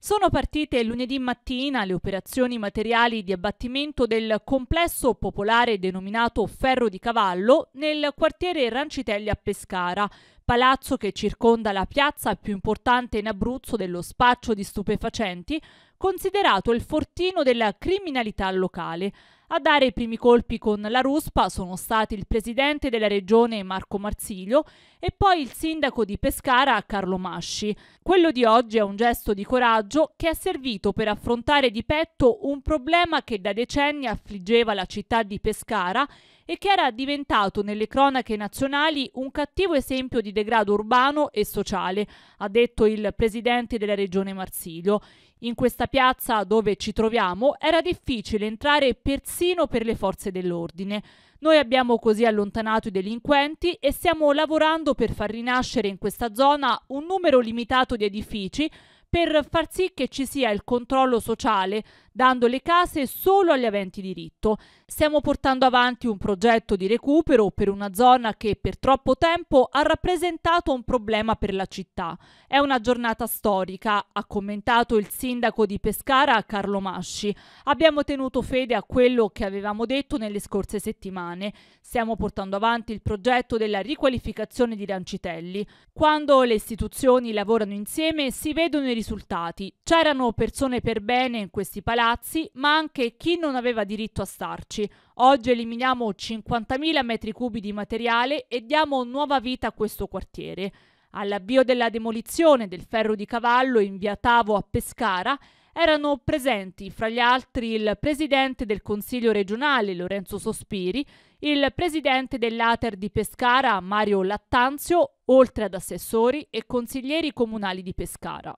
Sono partite lunedì mattina le operazioni materiali di abbattimento del complesso popolare denominato Ferro di Cavallo nel quartiere Rancitelli a Pescara, palazzo che circonda la piazza più importante in Abruzzo dello spaccio di stupefacenti, considerato il fortino della criminalità locale. A dare i primi colpi con la ruspa sono stati il presidente della regione Marco Marsilio e poi il sindaco di Pescara Carlo Masci. Quello di oggi è un gesto di coraggio che è servito per affrontare di petto un problema che da decenni affliggeva la città di Pescara e che era diventato nelle cronache nazionali un cattivo esempio di degrado urbano e sociale, ha detto il presidente della regione Marsilio. In questa piazza dove ci troviamo era difficile entrare persino per le forze dell'ordine. Noi abbiamo così allontanato i delinquenti e stiamo lavorando per far rinascere in questa zona un numero limitato di edifici per far sì che ci sia il controllo sociale dando le case solo agli aventi diritto. Stiamo portando avanti un progetto di recupero per una zona che per troppo tempo ha rappresentato un problema per la città. È una giornata storica, ha commentato il sindaco di Pescara Carlo Masci. Abbiamo tenuto fede a quello che avevamo detto nelle scorse settimane. Stiamo portando avanti il progetto della riqualificazione di Rancitelli. Quando le istituzioni lavorano insieme si vedono i risultati. C'erano persone per bene in questi palazzi palazzi, ma anche chi non aveva diritto a starci. Oggi eliminiamo 50.000 metri cubi di materiale e diamo nuova vita a questo quartiere. All'avvio della demolizione del ferro di cavallo in via Tavo a Pescara erano presenti fra gli altri il presidente del Consiglio regionale Lorenzo Sospiri, il presidente dell'Ater di Pescara Mario Lattanzio, oltre ad assessori e consiglieri comunali di Pescara.